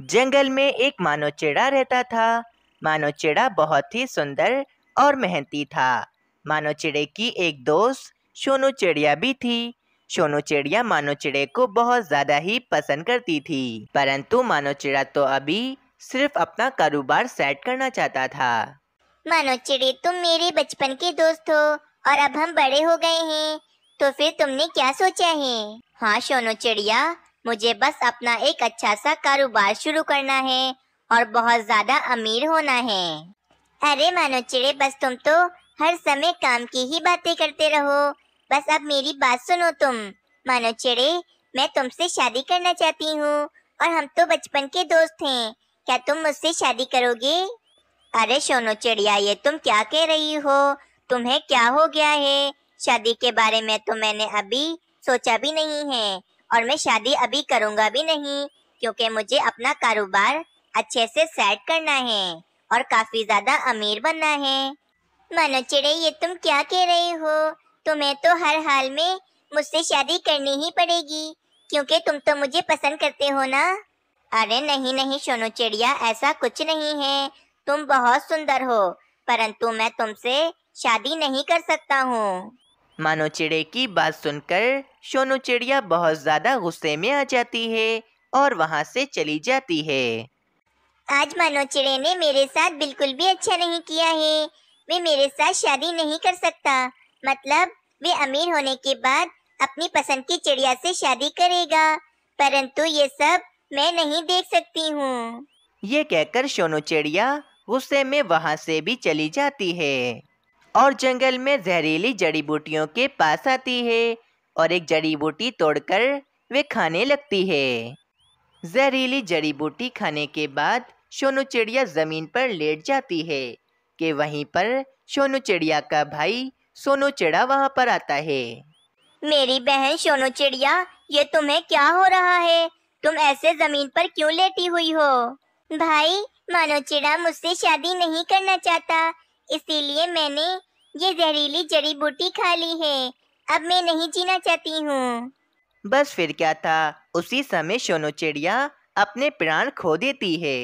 जंगल में एक मानो चिड़ा रहता था मानो चिड़ा बहुत ही सुंदर और मेहनती था मानो चिड़े की एक दोस्त सोनू चिड़िया भी थी सोनू चिड़िया मानो चिड़े को बहुत ज़्यादा ही पसंद करती थी परंतु मानो चिड़ा तो अभी सिर्फ अपना कारोबार सेट करना चाहता था मानो चिड़े तुम मेरे बचपन के दोस्त हो और अब हम बड़े हो गए हैं तो फिर तुमने क्या सोचा है हाँ सोनू चिड़िया मुझे बस अपना एक अच्छा सा कारोबार शुरू करना है और बहुत ज्यादा अमीर होना है अरे मानो चिड़े बस तुम तो हर समय काम की ही बातें करते रहो बस अब मेरी बात सुनो तुम मानो चिड़े मैं तुमसे शादी करना चाहती हूँ और हम तो बचपन के दोस्त हैं क्या तुम मुझसे शादी करोगे अरे सोनो चिड़िया ये तुम क्या कह रही हो तुम्हें क्या हो गया है शादी के बारे में तो मैंने अभी सोचा भी नहीं है और मैं शादी अभी करूँगा भी नहीं क्योंकि मुझे अपना कारोबार अच्छे से सेट करना है और काफी ज्यादा अमीर बनना है मानो चिड़े ये तुम क्या कह रहे हो तुम्हें तो हर हाल में मुझसे शादी करनी ही पड़ेगी क्योंकि तुम तो मुझे पसंद करते हो ना अरे नहीं नहीं सोनू चिड़िया ऐसा कुछ नहीं है तुम बहुत सुंदर हो परंतु मैं तुमसे शादी नहीं कर सकता हूँ मानो चिड़े की बात सुनकर सोनू चिड़िया बहुत ज्यादा गुस्से में आ जाती है और वहाँ से चली जाती है आज मानो चिड़े ने मेरे साथ बिल्कुल भी अच्छा नहीं किया है वे मेरे साथ शादी नहीं कर सकता मतलब वे अमीर होने के बाद अपनी पसंद की चिड़िया से शादी करेगा परंतु ये सब मैं नहीं देख सकती हूँ ये कहकर सोनू चिड़िया गुस्से में वहाँ से भी चली जाती है और जंगल में जहरीली जड़ी बूटियों के पास आती है और एक जड़ी बूटी तोड़कर वे खाने लगती है जहरीली जड़ी बूटी खाने के बाद सोनू चिड़िया ज़मीन पर लेट जाती है कि वहीं पर सोनू चिड़िया का भाई सोनू चिड़ा वहाँ पर आता है मेरी बहन सोनू चिड़िया ये तुम्हें क्या हो रहा है तुम ऐसे जमीन पर क्यों लेटी हुई हो भाई मानो चिड़ा मुझसे शादी नहीं करना चाहता इसीलिए मैंने ये जहरीली जड़ी बूटी खा ली है अब मैं नहीं जीना चाहती हूँ बस फिर क्या था उसी समय सोनो चिड़िया अपने प्राण खो देती है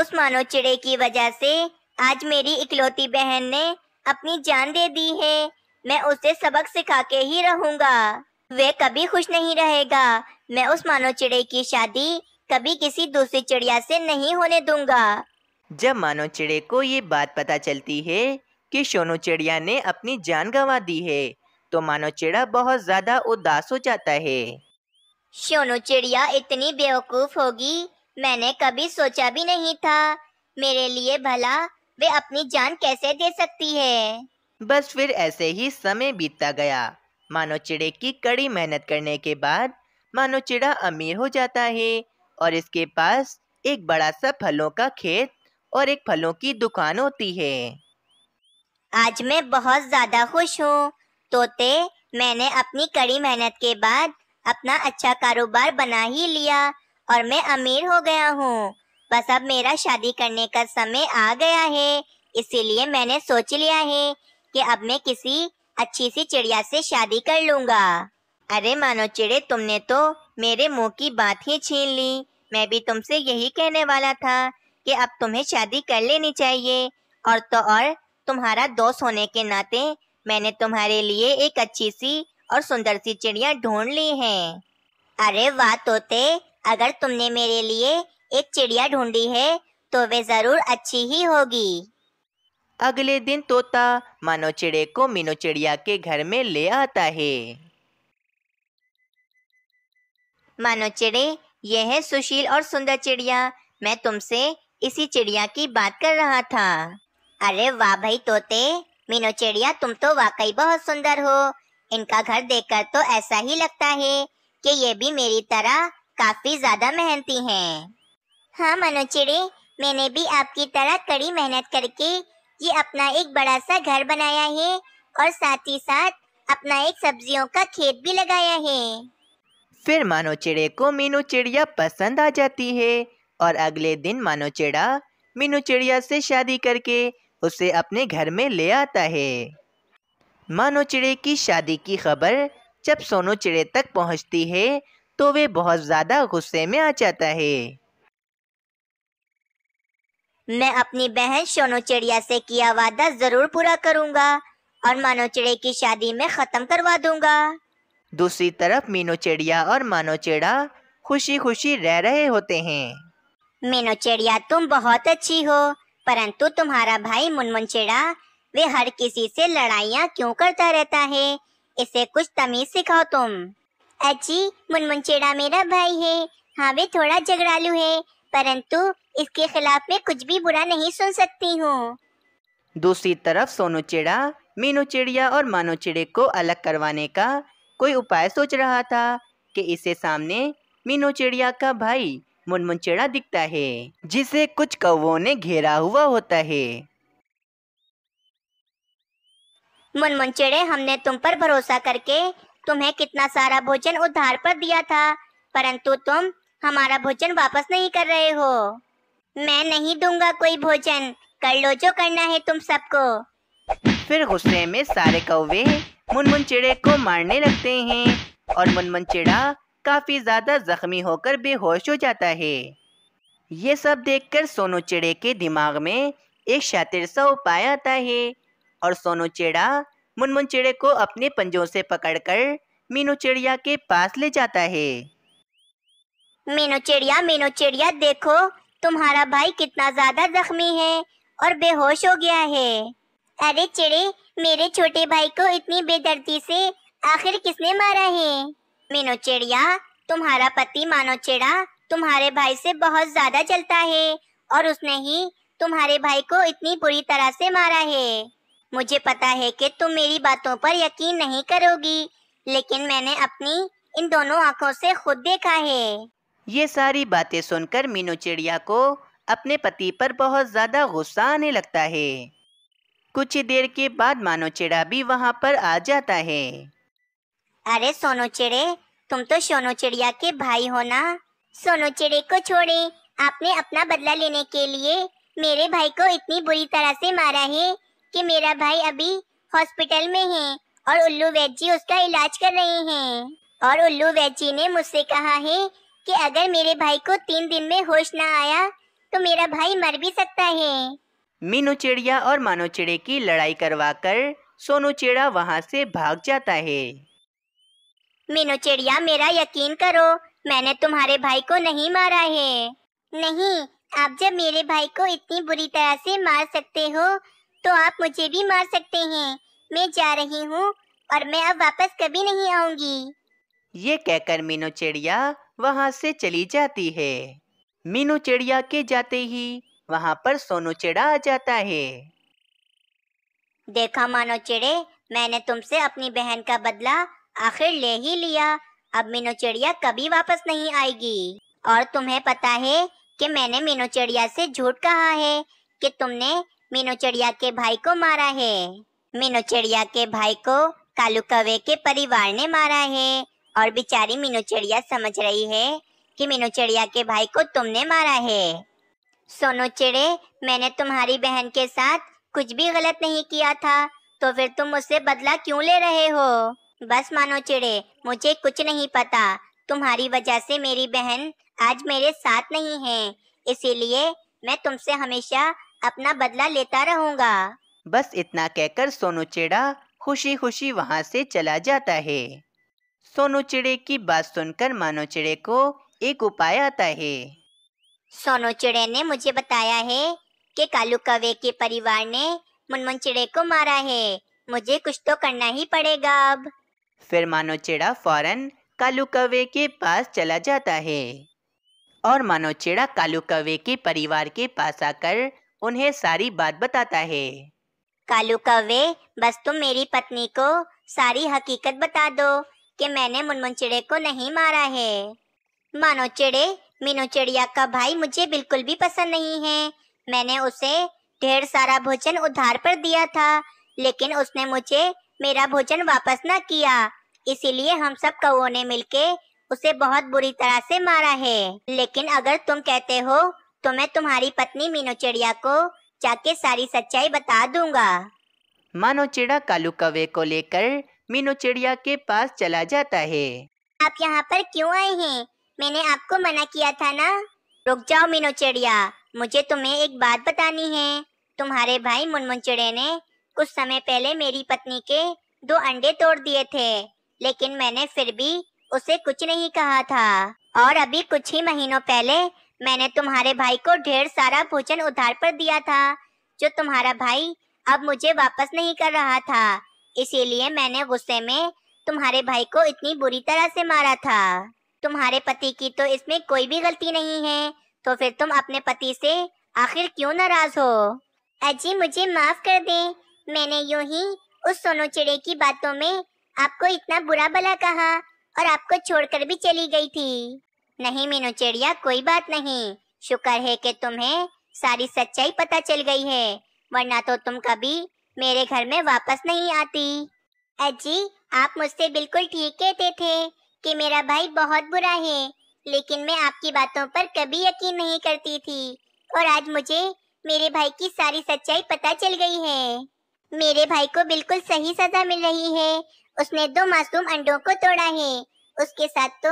उस मानो चिड़े की वजह से आज मेरी इकलौती बहन ने अपनी जान दे दी है मैं उसे सबक सिखा के ही रहूंगा वे कभी खुश नहीं रहेगा मैं उस मानो चिड़े की शादी कभी किसी दूसरी चिड़िया से नहीं होने दूंगा जब मानो चिड़े को ये बात पता चलती है कि सोनू चिड़िया ने अपनी जान गंवा दी है तो मानो चिड़ा बहुत ज्यादा उदास हो जाता है सोनू चिड़िया इतनी बेवकूफ होगी मैंने कभी सोचा भी नहीं था मेरे लिए भला वे अपनी जान कैसे दे सकती है बस फिर ऐसे ही समय बीतता गया मानो चिड़े की कड़ी मेहनत करने के बाद मानो चिड़ा अमीर हो जाता है और इसके पास एक बड़ा सा फलों का खेत और एक फलों की दुकान होती है आज मैं बहुत ज्यादा खुश हूँ तोते मैंने अपनी कड़ी मेहनत के बाद अपना अच्छा कारोबार बना ही लिया और मैं अमीर हो गया हूँ बस अब मेरा शादी करने का समय आ गया है इसीलिए मैंने सोच लिया है कि अब मैं किसी अच्छी सी चिड़िया से शादी कर लूंगा अरे मानो चिड़े तुमने तो मेरे मुंह की बात ही छीन ली मैं भी तुमसे यही कहने वाला था कि अब तुम्हें शादी कर लेनी चाहिए और तो और तुम्हारा दोस्त होने के नाते मैंने तुम्हारे लिए एक अच्छी सी और सुंदर सी चिड़िया ढूंढ ली है अरे वाह तोते अगर तुमने मेरे लिए एक चिड़िया ढूंढी है तो वे जरूर अच्छी ही होगी अगले दिन तोता मानो चिड़े को मीनू चिड़िया के घर में ले आता है मानो चिड़े यह है सुशील और सुंदर चिड़िया मैं तुमसे इसी चिड़िया की बात कर रहा था अरे वाह भाई तोते मीनो चिड़िया तुम तो वाकई बहुत सुंदर हो इनका घर देखकर तो ऐसा ही लगता है कि ये भी मेरी तरह काफी ज्यादा मेहनती हैं। हाँ मनो चिड़े मैंने भी आपकी तरह कड़ी मेहनत करके ये अपना एक बड़ा सा घर बनाया है और साथ ही साथ अपना एक सब्जियों का खेत भी लगाया है फिर मानो चिड़े को मीनू चिड़िया पसंद आ जाती है और अगले दिन मानो चिड़ा मीनू चिड़िया से शादी करके उसे अपने घर में ले आता है मानो चिड़े की शादी की खबर जब सोनू चिड़े तक पहुंचती है तो वे बहुत ज़्यादा गुस्से में आ जाता है मैं अपनी बहन सोनू चिड़िया से किया वादा ज़रूर पूरा करूंगा और मानो चिड़े की शादी में ख़त्म करवा दूंगा दूसरी तरफ मीनू चिड़िया और मानो चिड़ा खुशी खुशी रह रहे होते हैं मीनू चिड़िया तुम बहुत अच्छी हो परंतु तुम्हारा भाई मुनमुन चिड़ा वे हर किसी से लड़ाइयाँ क्यों करता रहता है इसे कुछ तमीज सिखाओ तुम अच्छी मुनमुन चिड़ा मेरा भाई है हाँ वे थोड़ा झगड़ालू है परंतु इसके खिलाफ मैं कुछ भी बुरा नहीं सुन सकती हूँ दूसरी तरफ सोनू चिड़ा मीनू चिड़िया और मानो चिड़े को अलग करवाने का कोई उपाय सोच रहा था कि इसे सामने मीनू चिड़िया का भाई मुनमुनचेड़ा दिखता है जिसे कुछ कौ ने घेरा हुआ होता है मुनमुनचेड़े हमने तुम पर भरोसा करके तुम्हें कितना सारा भोजन उधार पर दिया था परंतु तुम हमारा भोजन वापस नहीं कर रहे हो मैं नहीं दूंगा कोई भोजन कर लो जो करना है तुम सबको फिर गुस्से में सारे कौवे मुनमुन चिड़े को मारने लगते हैं और मुनमुन चिड़ा काफ़ी ज़्यादा ज़ख्मी होकर बेहोश हो जाता है ये सब देखकर सोनू चिड़े के दिमाग में एक शातिर सा उपाय आता है और सोनू चिड़ा मुनमुन चिड़े को अपने पंजों से पकड़कर मीनू चिड़िया के पास ले जाता है मीनू चिड़िया मीनू चिड़िया देखो तुम्हारा भाई कितना ज्यादा जख्मी है और बेहोश हो गया है अरे चिड़े मेरे छोटे भाई को इतनी बेदर्दी से आखिर किसने मारा है मीनो चिड़िया तुम्हारा पति मानो चिड़ा तुम्हारे भाई से बहुत ज्यादा जलता है और उसने ही तुम्हारे भाई को इतनी बुरी तरह से मारा है मुझे पता है कि तुम मेरी बातों पर यकीन नहीं करोगी लेकिन मैंने अपनी इन दोनों आंखों से खुद देखा है ये सारी बातें सुनकर मीनू चिड़िया को अपने पति पर बहुत ज्यादा गुस्सा आने लगता है कुछ ही देर के बाद मानो चिड़ा भी वहाँ पर आ जाता है अरे सोनो चिड़े तुम तो सोनू चिड़िया के भाई हो ना सोनू चिड़े को छोड़े आपने अपना बदला लेने के लिए मेरे भाई को इतनी बुरी तरह से मारा है कि मेरा भाई अभी हॉस्पिटल में है और उल्लू वैद जी उसका इलाज कर रहे हैं और उल्लू वैद जी ने मुझसे कहा है कि अगर मेरे भाई को तीन दिन में होश ना आया तो मेरा भाई मर भी सकता है मीनू चिड़िया और मानो चिड़े की लड़ाई करवाकर सोनू चिड़ा वहाँ से भाग जाता है मीनू चिड़िया मेरा यकीन करो मैंने तुम्हारे भाई को नहीं मारा है नहीं आप जब मेरे भाई को इतनी बुरी तरह से मार सकते हो तो आप मुझे भी मार सकते हैं मैं जा रही हूँ और मैं अब वापस कभी नहीं आऊंगी ये कहकर मीनू चिड़िया वहाँ से चली जाती है मीनू चिड़िया के जाते ही वहाँ पर सोनू चिड़ा आ जाता है देखा मानो चिड़े मैंने तुमसे अपनी बहन का बदला आखिर ले ही लिया अब मीनू चिड़िया कभी वापस नहीं आएगी और तुम्हें पता है कि मैंने मीनू चिड़िया से झूठ कहा है कि तुमने मीनू चिड़िया के भाई को मारा है मीनू चिड़िया के भाई को कालू कवे के परिवार ने मारा है और बिचारी मीनू चिड़िया समझ रही है कि मीनू चिड़िया के भाई को तुमने मारा है सोनू चिड़े मैंने तुम्हारी बहन के साथ कुछ भी गलत नहीं किया था तो फिर तुम उससे बदला क्यों ले रहे हो बस मानो चिड़े मुझे कुछ नहीं पता तुम्हारी वजह से मेरी बहन आज मेरे साथ नहीं है इसीलिए मैं तुमसे हमेशा अपना बदला लेता रहूंगा बस इतना कहकर सोनू चिड़ा खुशी खुशी वहाँ से चला जाता है सोनू चिड़े की बात सुनकर मानो चिड़े को एक उपाय आता है सोनू चिड़े ने मुझे बताया है कि कालू कवे के परिवार ने मुनमुन चिड़े को मारा है मुझे कुछ तो करना ही पड़ेगा अब फिर मानोचेड़ा फौरन कालू कवे के पास चला जाता है और मानोचेड़ा कालू कवे के परिवार के पास आकर उन्हें सारी बात बताता है कालू कवे बस तुम मेरी पत्नी को सारी हकीकत बता दो कि मैंने मुनमुन चिड़े को नहीं मारा है मानोचिड़े चिड़िया का भाई मुझे बिल्कुल भी पसंद नहीं है मैंने उसे ढेर सारा भोजन उधार पर दिया था लेकिन उसने मुझे मेरा भोजन वापस न किया इसीलिए हम सब कौओं ने के उसे बहुत बुरी तरह से मारा है लेकिन अगर तुम कहते हो तो मैं तुम्हारी पत्नी मीनू चिड़िया को जाके सारी सच्चाई बता दूंगा मानो चिड़ा कालू कवे को लेकर मीनू चिड़िया के पास चला जाता है आप यहाँ पर क्यों आए हैं मैंने आपको मना किया था ना रुक जाओ मीनू चिड़िया मुझे तुम्हें एक बात बतानी है तुम्हारे भाई मुनमुन चिड़े ने कुछ समय पहले मेरी पत्नी के दो अंडे तोड़ दिए थे लेकिन मैंने फिर भी उसे कुछ नहीं कहा था और अभी कुछ ही महीनों पहले मैंने तुम्हारे भाई को ढेर सारा भोजन उधार पर दिया था जो तुम्हारा भाई अब मुझे वापस नहीं कर रहा था इसीलिए मैंने गुस्से में तुम्हारे भाई को इतनी बुरी तरह से मारा था तुम्हारे पति की तो इसमें कोई भी गलती नहीं है तो फिर तुम अपने पति से आखिर क्यों नाराज हो अजी मुझे माफ कर दें मैंने यूं ही उस सोनू चिड़े की बातों में आपको इतना बुरा भला कहा और आपको छोड़कर भी चली गई थी नहीं मीनू चिड़िया कोई बात नहीं शुक्र है कि तुम्हें सारी सच्चाई पता चल गई है वरना तो तुम कभी मेरे घर में वापस नहीं आती अजी आप मुझसे बिल्कुल ठीक कहते थे कि मेरा भाई बहुत बुरा है लेकिन मैं आपकी बातों पर कभी यकीन नहीं करती थी और आज मुझे मेरे भाई की सारी सच्चाई पता चल गई है मेरे भाई को बिल्कुल सही सजा मिल रही है उसने दो मासूम अंडों को तोड़ा है उसके साथ तो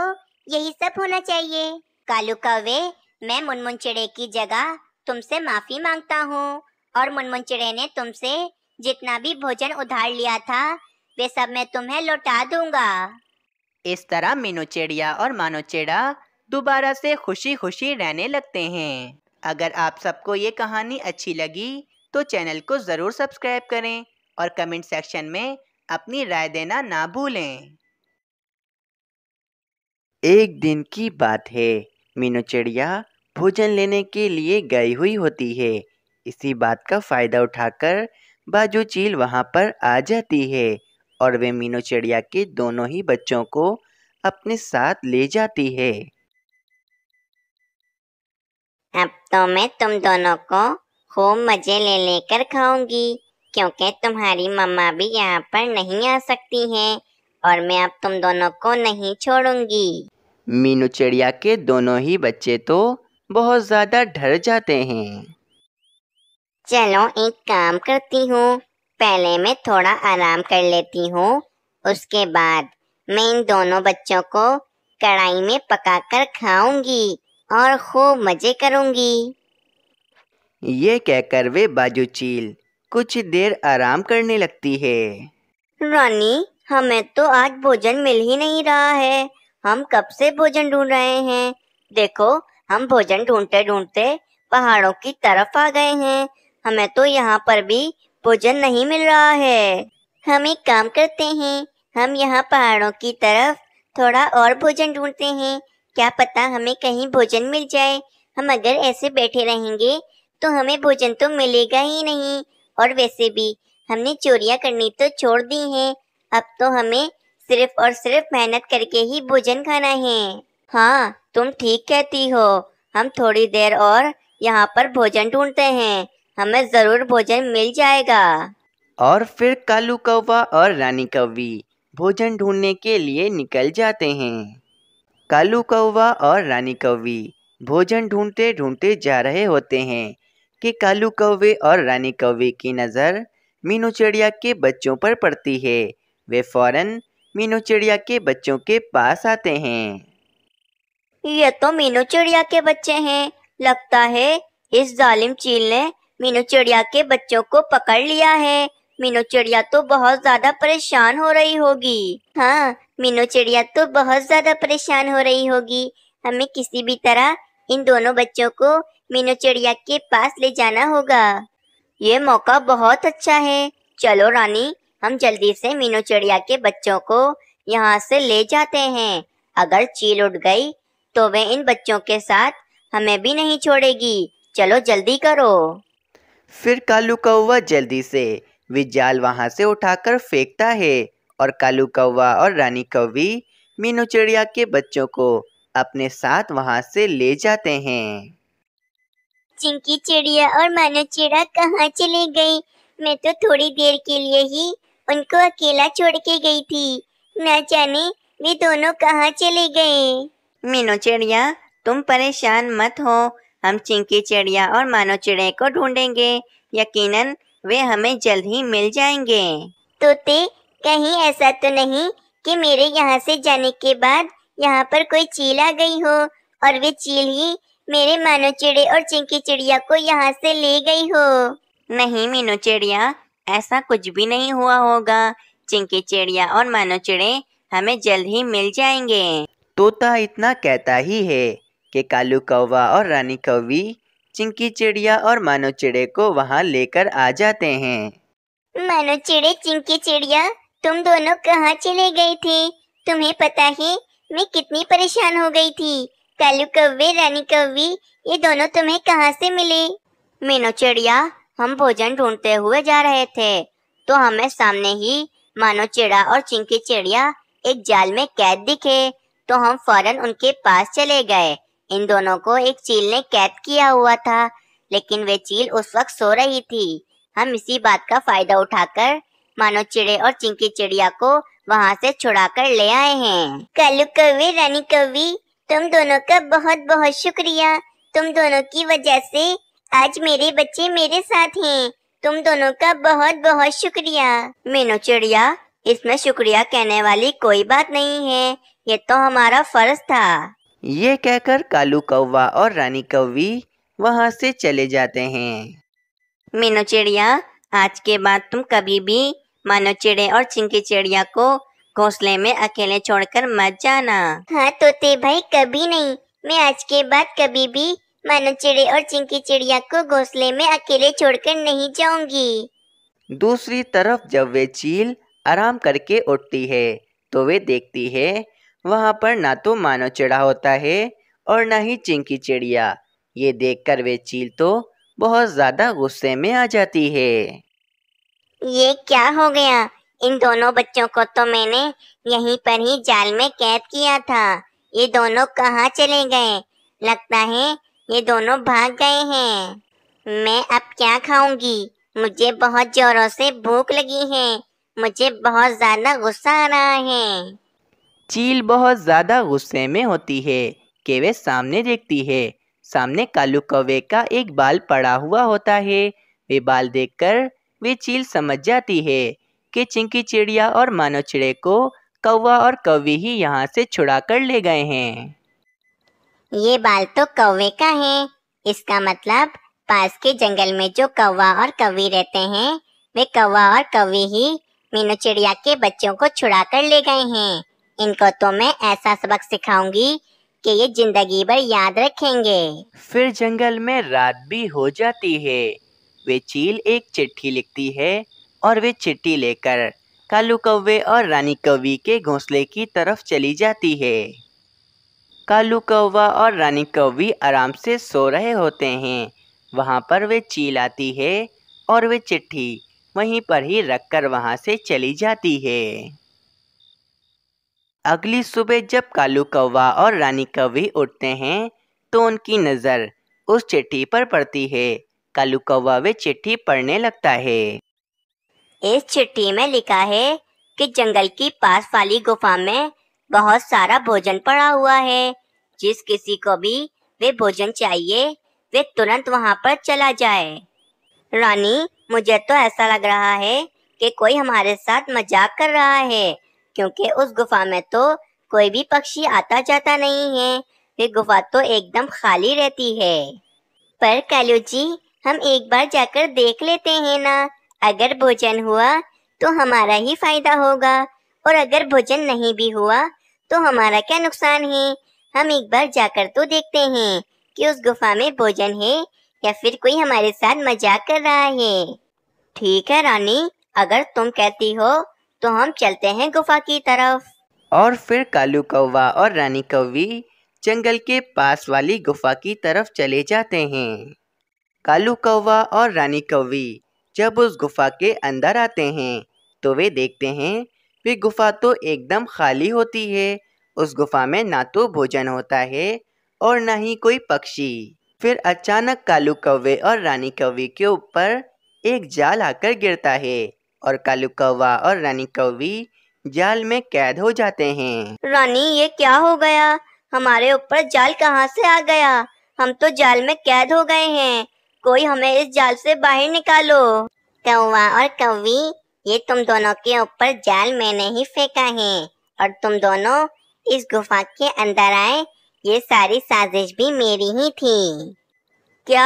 यही सब होना चाहिए कालू कौवे मैं मुनमुन चिड़े की जगह तुमसे माफी मांगता हूँ और मुनमुन चिड़े ने तुमसे जितना भी भोजन उधार लिया था वे सब मैं तुम्हें लौटा दूंगा इस तरह मीनू चिड़िया और मानो चिड़ा दोबारा से खुशी खुशी रहने लगते हैं अगर आप सबको ये कहानी अच्छी लगी तो चैनल को ज़रूर सब्सक्राइब करें और कमेंट सेक्शन में अपनी राय देना ना भूलें एक दिन की बात है मीनू चिड़िया भोजन लेने के लिए गई हुई होती है इसी बात का फ़ायदा उठाकर बाजू चील वहाँ पर आ जाती है और वे मीनू चिड़िया के दोनों ही बच्चों को अपने साथ ले जाती है अब तो मैं तुम दोनों को खूब मजे ले लेकर खाऊंगी क्योंकि तुम्हारी मम्मा भी यहाँ पर नहीं आ सकती हैं और मैं अब तुम दोनों को नहीं छोड़ूंगी मीनू चिड़िया के दोनों ही बच्चे तो बहुत ज़्यादा डर जाते हैं चलो एक काम करती हूँ पहले मैं थोड़ा आराम कर लेती हूँ उसके बाद मैं इन दोनों बच्चों को कढ़ाई में पकाकर खाऊंगी और खूब मज़े करूंगी ये कहकर वे बाजू चील कुछ देर आराम करने लगती है रानी हमें तो आज भोजन मिल ही नहीं रहा है हम कब से भोजन ढूंढ रहे हैं देखो हम भोजन ढूंढते ढूंढते पहाड़ों की तरफ आ गए हैं हमें तो यहाँ पर भी भोजन नहीं मिल रहा है हम एक काम करते हैं हम यहाँ पहाड़ों की तरफ थोड़ा और भोजन ढूंढते हैं क्या पता हमें कहीं भोजन मिल जाए हम अगर ऐसे बैठे रहेंगे तो हमें भोजन तो मिलेगा ही नहीं और वैसे भी हमने चोरियां करनी तो छोड़ दी हैं अब तो हमें सिर्फ और सिर्फ मेहनत करके ही भोजन खाना है हाँ तुम ठीक कहती हो हम थोड़ी देर और यहाँ पर भोजन ढूंढते हैं हमें ज़रूर भोजन मिल जाएगा और फिर कालू कौवा और रानी कौवी भोजन ढूंढने के लिए निकल जाते हैं कालू कौवा और रानी कौवी भोजन ढूंढते ढूंढते जा रहे होते हैं कि कालू कौवे और रानी कौवे की नज़र मीनू चिड़िया के बच्चों पर पड़ती है वे फौरन मीनू चिड़िया के बच्चों के पास आते हैं ये तो मीनू चिड़िया के बच्चे हैं लगता है इस जालिम चील ने मीनू चिड़िया के बच्चों को पकड़ लिया है मीनू चिड़िया तो बहुत ज्यादा परेशान हो रही होगी हाँ मीनू चिड़िया तो बहुत ज्यादा परेशान हो रही होगी हमें किसी भी तरह इन दोनों बच्चों को मीनू चिड़िया के पास ले जाना होगा ये मौका बहुत अच्छा है चलो रानी हम जल्दी से मीनू चिड़िया के बच्चों को यहाँ से ले जाते हैं अगर चील उठ गई तो वे इन बच्चों के साथ हमें भी नहीं छोड़ेगी चलो जल्दी करो फिर कालू कौवा जल्दी से विजाल वहाँ से उठाकर फेंकता है और कालू कौवा और रानी कौवी मीनू चिड़िया के बच्चों को अपने साथ वहाँ से ले जाते हैं चिंकी चिड़िया और मानो चिड़ा कहाँ चले गई मैं तो थोड़ी देर के लिए ही उनको अकेला छोड़ के गई थी न जाने वे दोनों कहाँ चले गए मीनू चिड़िया तुम परेशान मत हो हम चिंकी चिड़िया और मानो चिड़े को ढूंढेंगे यकीनन वे हमें जल्द ही मिल जाएंगे तोते कहीं ऐसा तो नहीं कि मेरे यहाँ से जाने के बाद यहाँ पर कोई चील आ गई हो और वे चील ही मेरे मानो चिड़े और चिंकी चिड़िया को यहाँ से ले गई हो नहीं मीनू चिड़िया ऐसा कुछ भी नहीं हुआ होगा चिंकी चिड़िया और मानो चिड़े हमें जल्द ही मिल जाएंगे तोता इतना कहता ही है कि कालू कौवा और रानी कौवी चिंकी चिड़िया और मानो चिड़े को वहाँ लेकर आ जाते हैं मानो चिड़े चिंकी चिड़िया तुम दोनों कहाँ चले गए थे तुम्हें पता है मैं कितनी परेशान हो गई थी कालू कौवे रानी कौवी ये दोनों तुम्हें कहाँ से मिले मीनू चिड़िया हम भोजन ढूंढते हुए जा रहे थे तो हमें सामने ही मानो चिड़ा और चिंकी चिड़िया एक जाल में कैद दिखे तो हम फौरन उनके पास चले गए इन दोनों को एक चील ने कैद किया हुआ था लेकिन वे चील उस वक्त सो रही थी हम इसी बात का फायदा उठाकर मानो चिड़े और चिंकी चिड़िया को वहाँ से छुड़ाकर ले आए हैं कालू कवि रानी कवि तुम दोनों का बहुत बहुत शुक्रिया तुम दोनों की वजह से आज मेरे बच्चे मेरे साथ हैं तुम दोनों का बहुत बहुत शुक्रिया मीनू चिड़िया इसमें शुक्रिया कहने वाली कोई बात नहीं है ये तो हमारा फर्ज था ये कहकर कालू कौवा और रानी कौवी वहाँ से चले जाते हैं मीनू चिड़िया आज के बाद तुम कभी भी मानो चिड़े और चिंकी चिड़िया को घोंसले में अकेले छोड़कर मत जाना हाँ तोते भाई कभी नहीं मैं आज के बाद कभी भी मानव चिड़े और चिंकी चिड़िया को घोंसले में अकेले छोड़कर नहीं जाऊंगी दूसरी तरफ जब वे चील आराम करके उठती है तो वे देखती है वहाँ पर ना तो मानव चिड़ा होता है और ना ही चिंकी चिड़िया ये देख वे चील तो बहुत ज्यादा गुस्से में आ जाती है ये क्या हो गया इन दोनों बच्चों को तो मैंने यहीं पर ही जाल में कैद किया था ये दोनों कहाँ चले गए लगता है ये दोनों भाग गए हैं मैं अब क्या खाऊंगी मुझे बहुत जोरों से भूख लगी है मुझे बहुत ज़्यादा गुस्सा आ रहा है चील बहुत ज़्यादा गुस्से में होती है कि वे सामने देखती है सामने कालू कौवे का एक बाल पड़ा हुआ होता है वे बाल देखकर वे चील समझ जाती है कि चिंकी चिड़िया और मानो चिड़े को कौवा और कौवी ही यहाँ से छुड़ा कर ले गए हैं ये बाल तो कौवे का है इसका मतलब पास के जंगल में जो कौवा और कौवी रहते हैं वे कौवा और कौवी ही मीनू चिड़िया के बच्चों को छुड़ा कर ले गए हैं इनको तो मैं ऐसा सबक सिखाऊंगी कि ये जिंदगी भर याद रखेंगे फिर जंगल में रात भी हो जाती है वे चील एक चिट्ठी लिखती है और वे चिट्ठी लेकर कालू कौवे और रानी कौवी के घोंसले की तरफ चली जाती है कालू कौवा और रानी कौवी आराम से सो रहे होते हैं वहाँ पर वे चील आती है और वे चिट्ठी वहीं पर ही रखकर वहाँ से चली जाती है अगली सुबह जब कालू कौवा और रानी कौवी उठते हैं तो उनकी नज़र उस चिट्ठी पर पड़ती है कालू कौवा वे चिट्ठी पढ़ने लगता है इस चिट्ठी में लिखा है कि जंगल की पास वाली गुफा में बहुत सारा भोजन पड़ा हुआ है जिस किसी को भी वे भोजन चाहिए वे तुरंत वहाँ पर चला जाए रानी मुझे तो ऐसा लग रहा है कि कोई हमारे साथ मजाक कर रहा है क्योंकि उस गुफा में तो कोई भी पक्षी आता जाता नहीं है वे गुफा तो एकदम खाली रहती है पर कैलू जी हम एक बार जाकर देख लेते हैं ना अगर भोजन हुआ तो हमारा ही फायदा होगा और अगर भोजन नहीं भी हुआ तो हमारा क्या नुकसान है हम एक बार जाकर तो देखते हैं कि उस गुफा में भोजन है या फिर कोई हमारे साथ मजाक कर रहा है ठीक है रानी अगर तुम कहती हो तो हम चलते हैं गुफा की तरफ और फिर कालू कौवा और रानी कौवी जंगल के पास वाली गुफा की तरफ चले जाते हैं कालू कौवा और रानी कौवी जब उस गुफा के अंदर आते हैं तो वे देखते हैं वे गुफा तो एकदम खाली होती है उस गुफा में ना तो भोजन होता है और ना ही कोई पक्षी फिर अचानक कालू कौवे और रानी कौवे के ऊपर एक जाल आकर गिरता है और कालू कौवा और रानी कौवी जाल में कैद हो जाते हैं रानी ये क्या हो गया हमारे ऊपर जाल कहाँ से आ गया हम तो जाल में कैद हो गए हैं कोई हमें इस जाल से बाहर निकालो कौवा और कौवी ये तुम दोनों के ऊपर जाल मैंने ही फेंका है और तुम दोनों इस गुफा के अंदर आए ये सारी साजिश भी मेरी ही थी क्या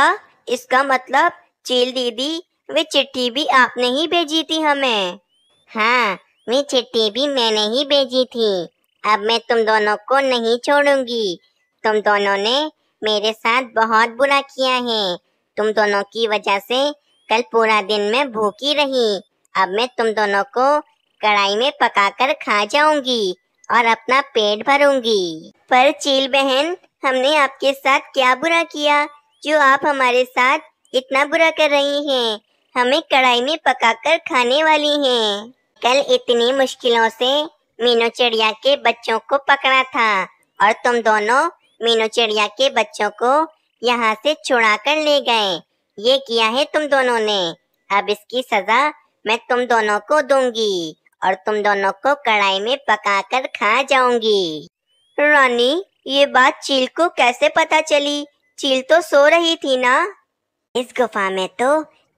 इसका मतलब चील दीदी वे चिट्ठी भी आपने ही भेजी थी हमें हाँ वे चिट्ठी भी मैंने ही भेजी थी अब मैं तुम दोनों को नहीं छोड़ूंगी तुम दोनों ने मेरे साथ बहुत बुरा किया है तुम दोनों की वजह से कल पूरा दिन मैं भूखी रही अब मैं तुम दोनों को कढ़ाई में पकाकर खा जाऊंगी और अपना पेट भरूंगी पर चील बहन हमने आपके साथ क्या बुरा किया जो आप हमारे साथ इतना बुरा कर रही हैं हमें कढ़ाई में पकाकर खाने वाली हैं कल इतनी मुश्किलों से मीनू चिड़िया के बच्चों को पकड़ा था और तुम दोनों मीनू चिड़िया के बच्चों को यहाँ से छुड़ा कर ले गए ये किया है तुम दोनों ने अब इसकी सजा मैं तुम दोनों को दूंगी और तुम दोनों को कढ़ाई में पकाकर खा जाऊंगी रानी ये बात चील को कैसे पता चली चील तो सो रही थी ना इस गुफा में तो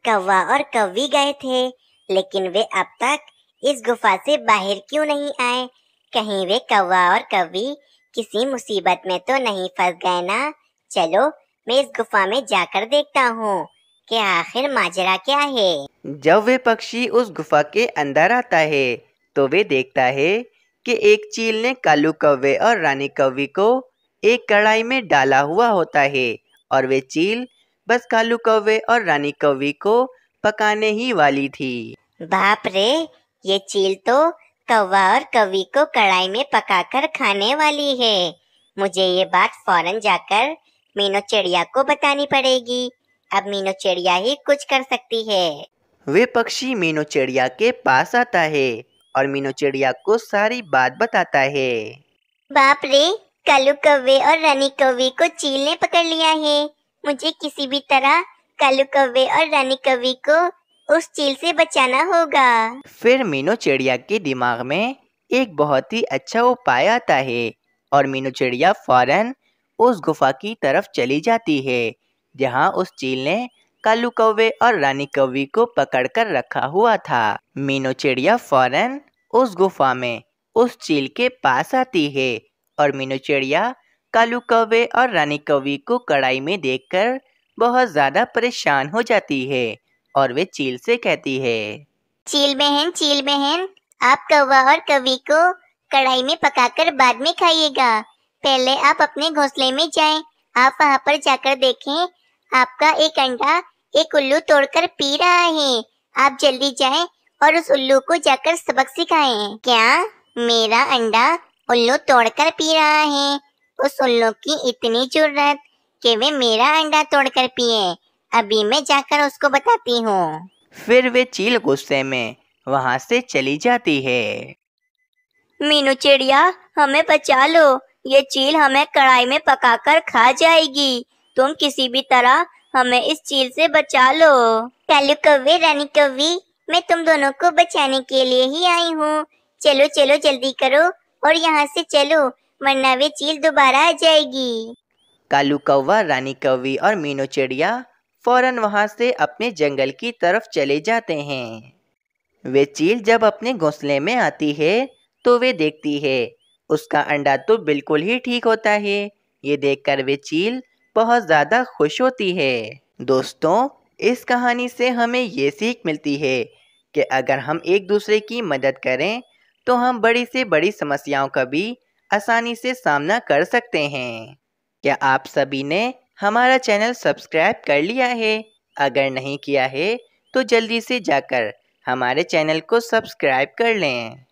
कौवा और कौवी गए थे लेकिन वे अब तक इस गुफा से बाहर क्यों नहीं आए कहीं वे कौवा और कौवी किसी मुसीबत में तो नहीं फंस गए ना चलो मैं इस गुफा में जाकर देखता हूँ कि आखिर माजरा क्या है जब वे पक्षी उस गुफा के अंदर आता है तो वे देखता है कि एक चील ने कालू कौवे और रानी कौवी को एक कढ़ाई में डाला हुआ होता है और वे चील बस कालू कौवे और रानी कौवी को पकाने ही वाली थी बाप रे ये चील तो कौवा और कवि को कढ़ाई में पकाकर खाने वाली है मुझे ये बात फौरन जाकर मीनू चिड़िया को बतानी पड़ेगी अब मीनू चिड़िया ही कुछ कर सकती है वे पक्षी मीनू चिड़िया के पास आता है और मीनू चिड़िया को सारी बात बताता है बाप रे कालू कौवे और रानी कौवे को चील ने पकड़ लिया है मुझे किसी भी तरह कालू कौवे और रानी कौवे को उस चील से बचाना होगा फिर मीनू चिड़िया के दिमाग में एक बहुत ही अच्छा उपाय आता है और मीनू चिड़िया फौरन उस गुफा की तरफ चली जाती है जहां उस चील ने कालू कौवे और रानी कौवी को पकड़कर रखा हुआ था मीनू चिड़िया फौरन उस गुफा में उस चील के पास आती है और मीनू चिड़िया कालू कौवे और रानी कौवी को कड़ाई में देखकर बहुत ज्यादा परेशान हो जाती है और वे चील से कहती है चील बहन चील बहन आप कौवा और कवि को कढ़ाई में पकाकर बाद में खाइएगा पहले आप अपने घोंसले में जाएं। आप वहाँ पर जाकर देखें आपका एक अंडा एक उल्लू तोड़कर पी रहा है आप जल्दी जाएं और उस उल्लू को जाकर सबक सिखाएं। क्या मेरा अंडा उल्लू तोड़कर पी रहा है उस उल्लू की इतनी जरूरत कि वे मेरा अंडा तोड़कर पिए अभी मैं जाकर उसको बताती हूँ फिर वे चील गुस्से में वहाँ से चली जाती है मीनू चिड़िया हमें बचा लो ये चील हमें कढ़ाई में पकाकर खा जाएगी तुम किसी भी तरह हमें इस चील से बचा लो कालू कौवे रानी कवि मैं तुम दोनों को बचाने के लिए ही आई हूँ चलो चलो जल्दी करो और यहाँ से चलो वरना वे चील दोबारा आ जाएगी कालू कौवा रानी कवि और मीनू चिड़िया फौरन वहाँ से अपने जंगल की तरफ चले जाते हैं वे चील जब अपने घोंसले में आती है तो वे देखती है उसका अंडा तो बिल्कुल ही ठीक होता है ये देखकर वे चील बहुत ज़्यादा खुश होती है दोस्तों इस कहानी से हमें ये सीख मिलती है कि अगर हम एक दूसरे की मदद करें तो हम बड़ी से बड़ी समस्याओं का भी आसानी से सामना कर सकते हैं क्या आप सभी ने हमारा चैनल सब्सक्राइब कर लिया है अगर नहीं किया है तो जल्दी से जाकर हमारे चैनल को सब्सक्राइब कर लें